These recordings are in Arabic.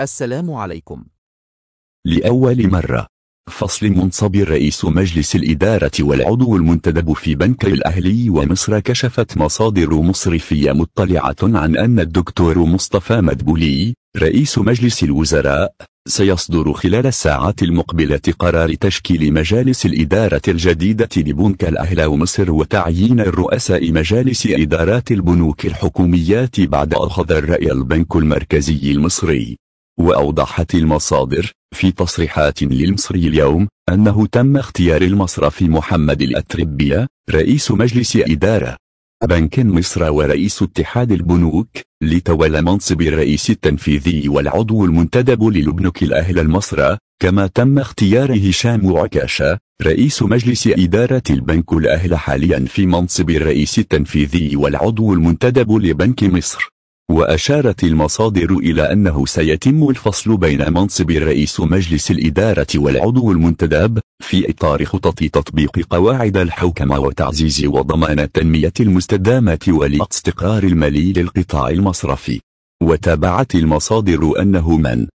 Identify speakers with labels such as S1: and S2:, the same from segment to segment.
S1: السلام عليكم لأول مرة فصل منصب رئيس مجلس الإدارة والعضو المنتدب في بنك الأهلي ومصر كشفت مصادر مصرفية مطلعة عن أن الدكتور مصطفى مدبولي رئيس مجلس الوزراء سيصدر خلال الساعات المقبلة قرار تشكيل مجالس الإدارة الجديدة لبنك الأهلي ومصر وتعيين الرؤساء مجالس إدارات البنوك الحكوميات بعد أخذ الرأي البنك المركزي المصري وأوضحت المصادر في تصريحات للمصري اليوم أنه تم اختيار المصرف محمد الأتربية رئيس مجلس إدارة بنك مصر ورئيس اتحاد البنوك لتولى منصب الرئيس التنفيذي والعضو المنتدب للبنك الأهل المصرى كما تم اختيار هشام عكاشة رئيس مجلس إدارة البنك الأهل حاليا في منصب الرئيس التنفيذي والعضو المنتدب لبنك مصر وأشارت المصادر إلى أنه سيتم الفصل بين منصب رئيس مجلس الإدارة والعضو المنتدب في إطار خطط تطبيق قواعد الحوكمة وتعزيز وضمان التنمية المستدامة والاستقرار المالي للقطاع المصرفي وتابعت المصادر أنه من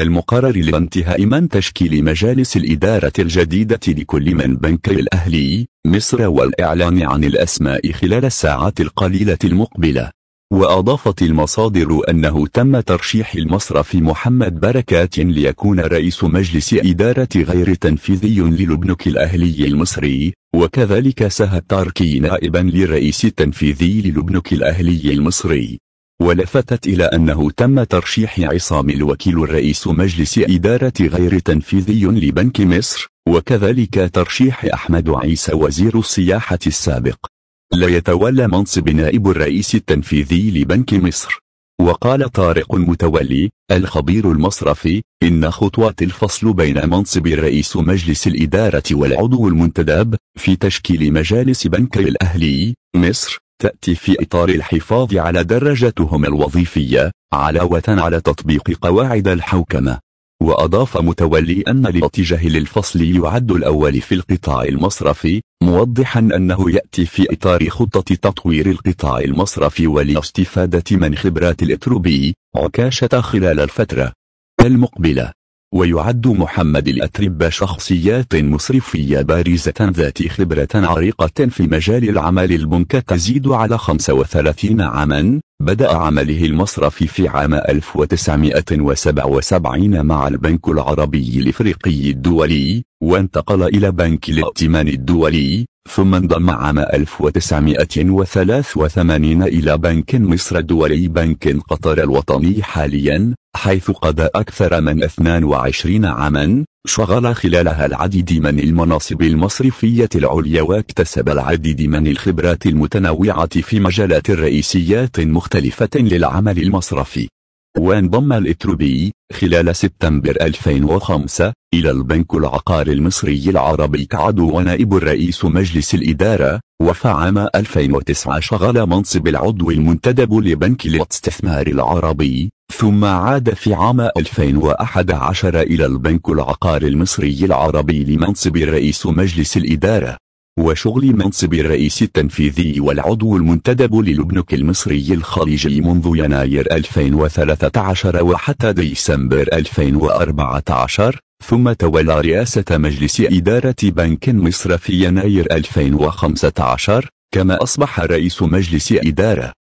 S1: المقرر لانتهاء من تشكيل مجالس الإدارة الجديدة لكل من بنك الأهلي مصر والإعلان عن الأسماء خلال الساعات القليلة المقبلة وأضافت المصادر أنه تم ترشيح المصرف محمد بركات ليكون رئيس مجلس إدارة غير تنفيذي للبنك الأهلي المصري وكذلك سهى التاركي نائبا للرئيس التنفيذي للبنك الأهلي المصري ولفتت إلى أنه تم ترشيح عصام الوكيل الرئيس مجلس إدارة غير تنفيذي لبنك مصر وكذلك ترشيح أحمد عيسى وزير السياحة السابق لا يتولى منصب نائب الرئيس التنفيذي لبنك مصر وقال طارق متولي الخبير المصرفي إن خطوات الفصل بين منصب رئيس مجلس الإدارة والعضو المنتدب في تشكيل مجالس بنك الأهلي مصر تأتي في إطار الحفاظ على درجتهم الوظيفية علاوة على تطبيق قواعد الحوكمة وأضاف متولي أن الاتجاه للفصل يعد الأول في القطاع المصرفي موضحا أنه يأتي في إطار خطة تطوير القطاع المصرفي والاستفاده من خبرات الإتروبي عكاشة خلال الفترة المقبلة ويعد محمد الأترب شخصيات مصرفية بارزة ذات خبرة عريقة في مجال العمل البنك تزيد على 35 عاما بدأ عمله المصرفي في عام 1977 مع البنك العربي الإفريقي الدولي وانتقل إلى بنك الائتمان الدولي ثم انضم عام 1983 إلى بنك مصر الدولي بنك قطر الوطني حاليا حيث قضى أكثر من 22 عاما شغل خلالها العديد من المناصب المصرفية العليا واكتسب العديد من الخبرات المتنوعة في مجالات رئيسيات مختلفة للعمل المصرفي وانضم الإتروبي خلال سبتمبر 2005 إلى البنك العقاري المصري العربي كعضو ونائب الرئيس مجلس الإدارة وفعام 2009 شغل منصب العضو المنتدب لبنك الاستثمار العربي ثم عاد في عام 2011 إلى البنك العقاري المصري العربي لمنصب رئيس مجلس الإدارة وشغل منصب الرئيس التنفيذي والعضو المنتدب للبنك المصري الخليجي منذ يناير 2013 وحتى ديسمبر 2014 ثم تولى رئاسة مجلس إدارة بنك مصر في يناير 2015 كما أصبح رئيس مجلس إدارة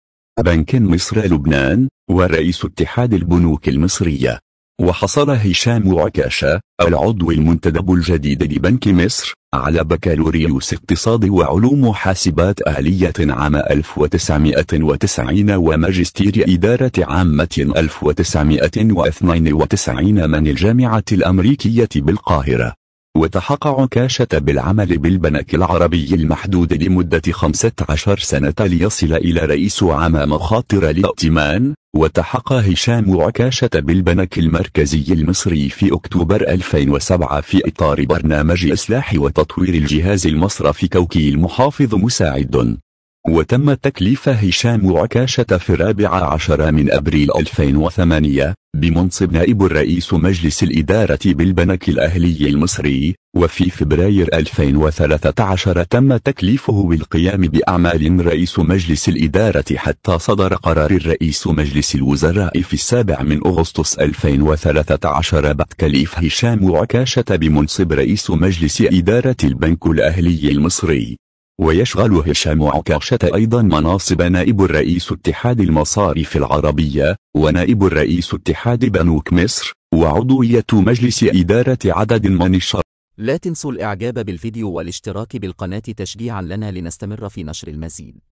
S1: بنك مصر لبنان ورئيس اتحاد البنوك المصرية وحصل هشام عكاشة العضو المنتدب الجديد لبنك مصر على بكالوريوس اقتصاد وعلوم حاسبات آلية عام 1990 وماجستير إدارة عامة 1992 من الجامعة الأمريكية بالقاهرة وتحقع كاشة بالعمل بالبنك العربي المحدود لمدة 15 سنة ليصل إلى رئيس عام مخاطر الائتمان وتحقى هشام عكاشة بالبنك المركزي المصري في أكتوبر 2007 في إطار برنامج إصلاح وتطوير الجهاز المصرفي كوكي المحافظ مساعد وتم تكليف هشام عكاشة في الرابع عشر من أبريل 2008 بمنصب نائب الرئيس مجلس الإدارة بالبنك الأهلي المصري وفي فبراير 2013 تم تكليفه بالقيام بأعمال رئيس مجلس الإدارة حتى صدر قرار الرئيس مجلس الوزراء في السابع من أغسطس 2013 بعد تكليف هشام عكاشة بمنصب رئيس مجلس إدارة البنك الأهلي المصري ويشغل هشام عكرشة أيضا مناصب نائب الرئيس اتحاد المصارف العربية ونائب الرئيس اتحاد بنوك مصر وعضوية مجلس إدارة عدد من الشر لا تنسوا الإعجاب بالفيديو والاشتراك بالقناة تشجيعا لنا لنستمر في نشر المزيد